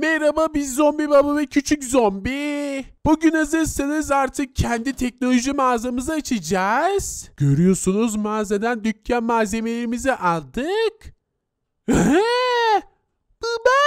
Merhaba biz zombi baba ve küçük zombi. Bugün hazırsanız artık kendi teknoloji mağazamızı açacağız. Görüyorsunuz mağazadan dükkan malzemelerimizi aldık. Baba!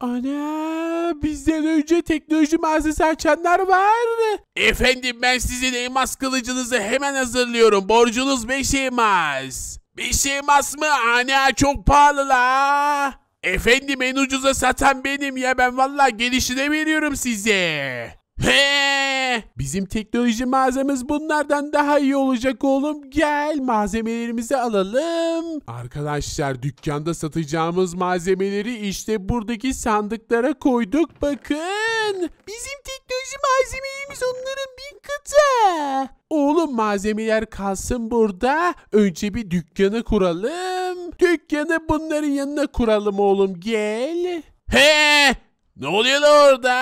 Ana bizden önce teknoloji mağazası açanlar var. Efendim ben sizin elmas kılıcınızı hemen hazırlıyorum. Borcunuz 5 elmas. 5 elmas mı? Ana çok pahalı la. Efendim en ucuza satan benim ya ben vallahi gelişine veriyorum size. He! Bizim teknoloji malzememiz bunlardan daha iyi olacak oğlum. Gel malzemelerimizi alalım. Arkadaşlar dükkanda satacağımız malzemeleri işte buradaki sandıklara koyduk. Bakın bakın. Bizim teknoloji malzemelerimiz onların bin katı. Oğlum malzemeler kalsın burada. Önce bir dükkanı kuralım. Dükkanı bunların yanına kuralım oğlum gel. He! Ne oluyor orada?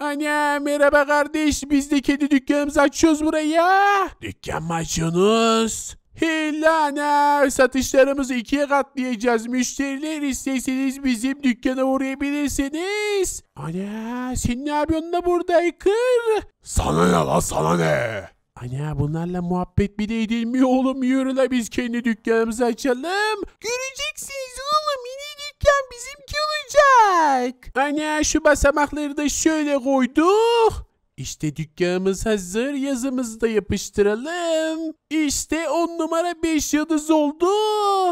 Anne merhaba kardeş biz de kedi dükkanımızı açıyoruz buraya. Dükkan mı açıyorsunuz? Hillane satışlarımızı ikiye katlayacağız. Müşteriler isterseniz bizim dükkana uğrayabilirsiniz. Ana senin abin da burada kır. Sana ne lan sana ne? Ana bunlarla muhabbet bile edilmiyor oğlum. Yürü la biz kendi dükkanımızı açalım. Göreceksiniz oğlum yeni dükkan bizimki olacak. Ana şu basamakları da şöyle koyduk. İşte dükkanımız hazır yazımızı da yapıştıralım. İşte on numara beş yıldız oldu.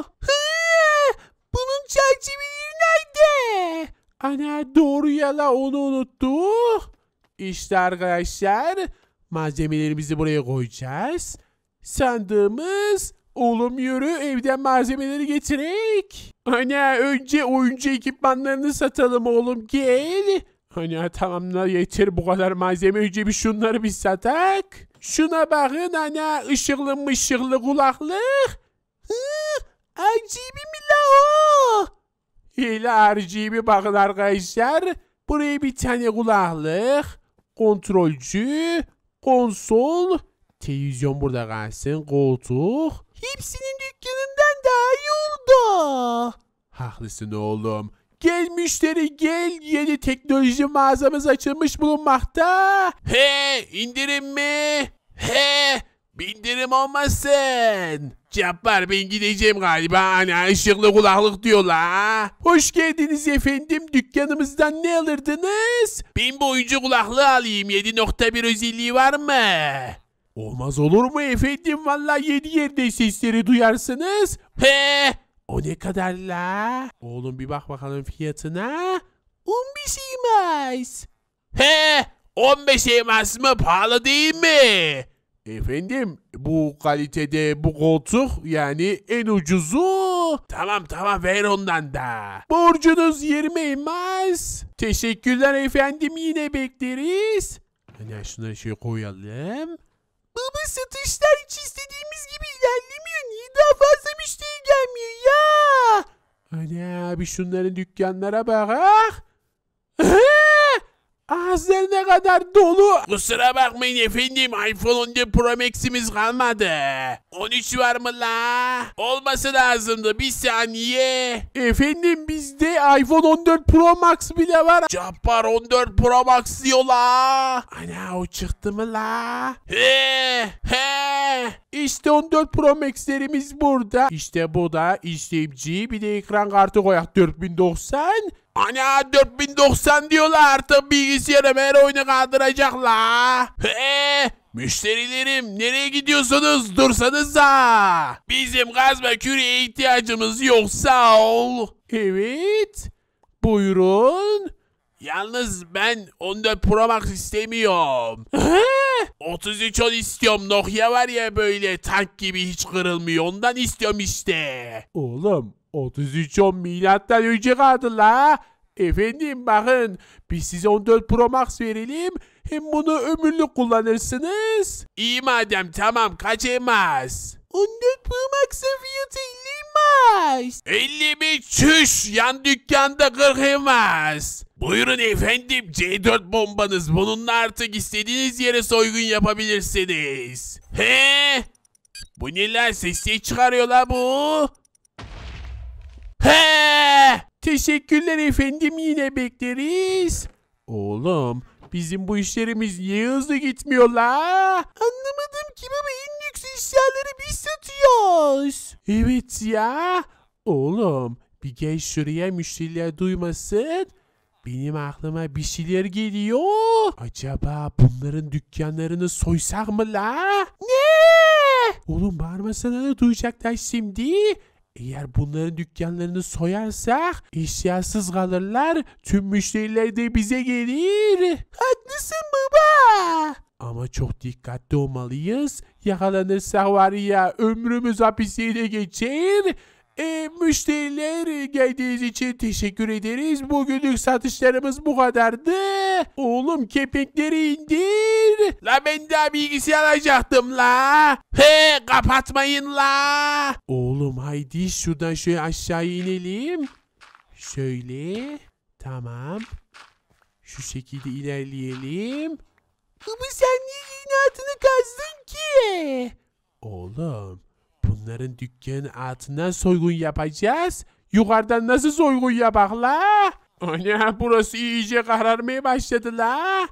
Hı, bunun çerçeveleri nerede? Ana doğru yala onu unuttu. İşte arkadaşlar malzemelerimizi buraya koyacağız. Sandığımız oğlum yürü evden malzemeleri getirek. Ana önce oyuncu ekipmanlarını satalım oğlum gel. Hani tamam yeter bu kadar malzeme önce bir şunları bir satak. Şuna bakın ana ışıklı mışıklı kulaklık. Hı, RGB mi la o? Hele RGB bakın arkadaşlar. Buraya bir tane kulaklık. Kontrolcü. Konsol. Televizyon burada kalsın. Koltuk. Hepsinin dükkanından daha iyi oldu. Haklısın oğlum. Gel müşteri gel yeni teknoloji mağazamız açılmış bulunmakta. He indirim mi? He bindirim olmasın. Cabbar ben gideceğim galiba ana hani ışıklı kulaklık diyorlar. Hoş geldiniz efendim dükkanımızdan ne alırdınız? Ben bu oyuncu kulaklığı alayım 7.1 özelliği var mı? Olmaz olur mu efendim valla yedi yerde sesleri duyarsınız. He o ne kadar la? Oğlum bir bak bakalım fiyatına. 15 elmas. He 15 elmas mı pahalı değil mi? Efendim bu kalitede bu koltuk yani en ucuzu. Tamam tamam ver ondan da. Borcunuz 20 elmas. Teşekkürler efendim yine bekleriz. Hani şunları şey koyalım. Baba satışlar hiç istediğimiz gibi ilerlemiyor daha fazla müşteri gelmiyor ya. Ana abi şunların dükkanlara bak. Ah. Ağızlarına kadar dolu. Kusura bakmayın efendim iPhone 11 Pro Max'imiz kalmadı. 13 var mı la? Olması lazımdı bir saniye. Efendim bizde iPhone 14 Pro Max bile var. Cabbar 14 Pro Max diyor la. Ana o çıktı mı la? He he. İşte 14 Pro Max'lerimiz burada. İşte bu da işlemci bir de ekran kartı koyak 4090. Ana 4090 diyorlar artık bilgisayarım her oyunu kaldıracak la. müşterilerim nereye gidiyorsunuz dursanız Bizim gaz ve küreye ihtiyacımız yok sağ ol. Evet buyurun. Yalnız ben 14 Pro Max istemiyorum mi? 33 on istiyorum. Nokia var ya böyle tank gibi hiç kırılmıyor. Ondan istiyorum işte. Oğlum 33 on milattan önce kaldı la. Efendim bakın biz size 14 Pro Max verelim. Hem bunu ömürlük kullanırsınız. İyi madem tamam kaçırmaz. 14 Pro Max'ın fiyatı 50 olmaz. 55 çüş yan dükkanda 40 elmas. Buyurun efendim C4 bombanız. Bununla artık istediğiniz yere soygun yapabilirsiniz. He? Bu neler sesi çıkarıyorlar bu? He! Teşekkürler efendim yine bekleriz. Oğlum Bizim bu işlerimiz niye hızlı gitmiyor la? Anlamadım ki baba en lüks eşyaları biz satıyoruz. Evet ya. Oğlum bir geç şuraya müşteriler duymasın. Benim aklıma bir şeyler geliyor. Acaba bunların dükkanlarını soysak mı la? Ne? Oğlum bağırmasana da duyacaklar şimdi. Eğer bunların dükkanlarını soyarsak eşyasız kalırlar. Tüm müşteriler de bize gelir. Haklısın baba. Ama çok dikkatli olmalıyız. Yakalanırsak var ya ömrümüz hapishanede geçer. E, müşteriler geldiğiniz için teşekkür ederiz. Bugünlük satışlarımız bu kadardı. Oğlum kepekleri indir. La ben daha bilgisayar alacaktım la. He kapatmayın la. Oğlum haydi şuradan şöyle aşağı inelim. Şöyle. Tamam. Şu şekilde ilerleyelim. Ama sen niye inatını kazdın ki? Oğlum Onların dükkanın altından soygun yapacağız. Yukarıdan nasıl soygun yapak la? Ana burası iyice kararmaya başladı la.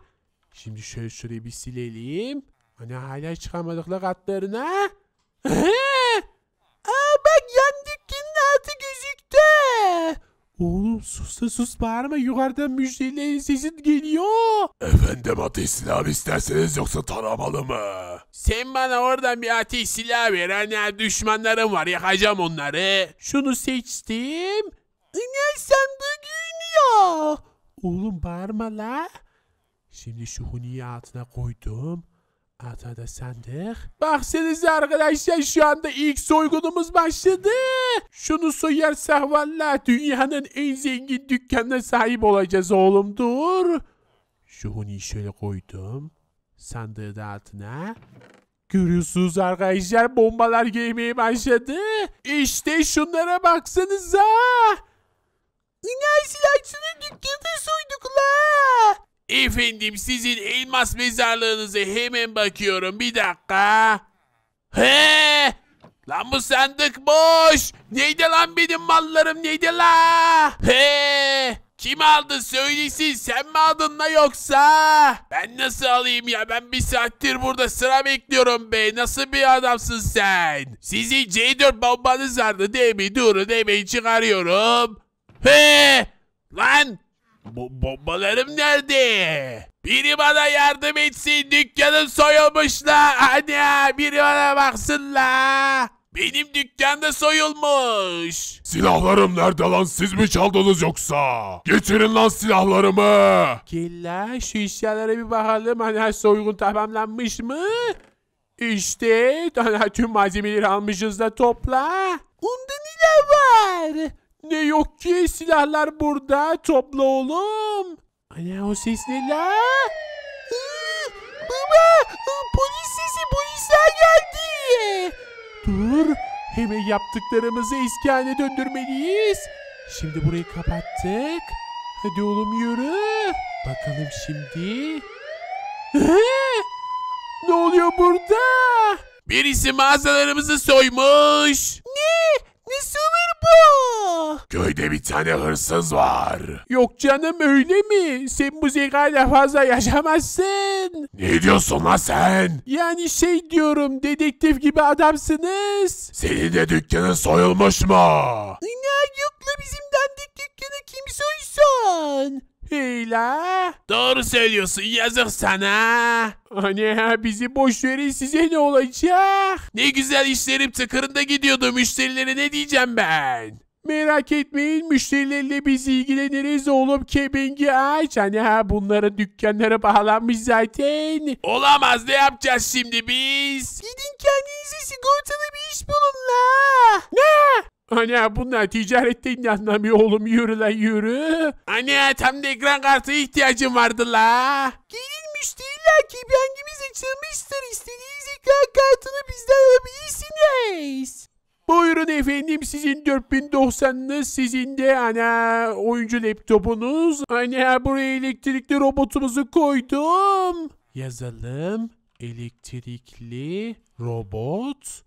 Şimdi şöyle şurayı bir silelim. Ana hala çıkamadık la katlarına. Oğlum sus da sus bağırma yukarıdan müşterilerin sesin geliyor. Efendim ateş silahı isterseniz yoksa taramalı mı? Sen bana oradan bir ateş silahı ver hani düşmanlarım var yakacağım onları. Şunu seçtim. Ne sandığı geliyor. Oğlum bağırma la. Şimdi şu huniyi altına koydum. Altına da sandık. Baksanıza arkadaşlar şu anda ilk soygunumuz başladı. Şunu soyarsak valla dünyanın en zengin dükkanına sahip olacağız oğlum dur. Şu huniyi şöyle koydum. Sandığın altına. Görüyorsunuz arkadaşlar bombalar gelmeye başladı. İşte şunlara baksanıza. İnan silahçının dükkanı soyduk la. Efendim sizin elmas mezarlığınızı hemen bakıyorum bir dakika. He! Lan bu sandık boş. Neydi lan benim mallarım neydi la? He. Kim aldı söylesin sen mi aldın la yoksa? Ben nasıl alayım ya ben bir saattir burada sıra bekliyorum be nasıl bir adamsın sen? Sizi C4 bombanız vardı değil mi? Durun hemen çıkarıyorum. He! Lan! Bu bombalarım nerede? Biri bana yardım etsin dükkanım soyulmuş la. Anne biri bana baksın la. Benim dükkanda soyulmuş. Silahlarım nerede lan siz mi çaldınız yoksa? Getirin lan silahlarımı. Killa şu işyerlere bir bakalım. Hani soygun tamamlanmış mı? İşte daha tüm malzemeleri almışız da topla. Onda ne var? Ne yok ki silahlar burada topla oğlum. Ana o ses ne la? Baba polis sesi polisler geldi. Dur. Hemen yaptıklarımızı eski döndürmeliyiz. Şimdi burayı kapattık. Hadi oğlum yürü. Bakalım şimdi. ne oluyor burada? Birisi mağazalarımızı soymuş. Köyde bir tane hırsız var. Yok canım öyle mi? Sen bu zekayla fazla yaşamazsın. Ne diyorsun lan sen? Yani şey diyorum dedektif gibi adamsınız. Senin de dükkanın soyulmuş mu? Ne yok la bizim dandik dükkanı kim soysun? Heyla. Doğru söylüyorsun yazık sana. Anne hani bizi boş verin size ne olacak? Ne güzel işlerim tıkırında gidiyordu müşterilere ne diyeceğim ben? Merak etmeyin müşterilerle biz ilgileniriz oğlum kebengi aç. Hani ha bunlara dükkanlara bağlanmış zaten. Olamaz ne yapacağız şimdi biz? Gidin kendinize sigortalı bir iş bulun la. Ne? Ana bunlar ticarette ne anlamıyor oğlum yürü lan yürü. Ana tam da ekran kartı ihtiyacım vardı la. Gidin Efendim sizin 4090'ınız sizin de ana oyuncu laptopunuz. Ana buraya elektrikli robotumuzu koydum. Yazalım. Elektrikli robot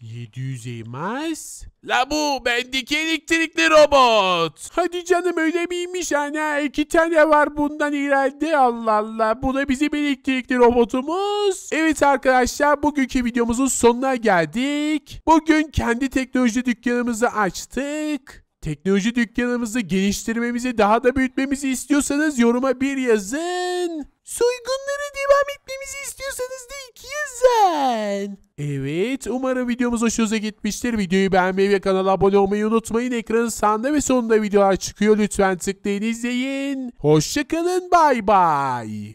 700 elmas. La bu bendeki elektrikli robot. Hadi canım öyle miymiş ana? İki tane var bundan herhalde. Allah Allah. Bu da bizim elektrikli robotumuz. Evet arkadaşlar bugünkü videomuzun sonuna geldik. Bugün kendi teknoloji dükkanımızı açtık. Teknoloji dükkanımızı geliştirmemizi daha da büyütmemizi istiyorsanız yoruma bir yazın. Soygunlara devam etmemizi istiyorsanız da iki yazın. Evet umarım videomuz hoşunuza gitmiştir. Videoyu beğenmeyi ve kanala abone olmayı unutmayın. Ekranın sağında ve sonunda videolar çıkıyor. Lütfen tıklayın izleyin. Hoşçakalın bay bay.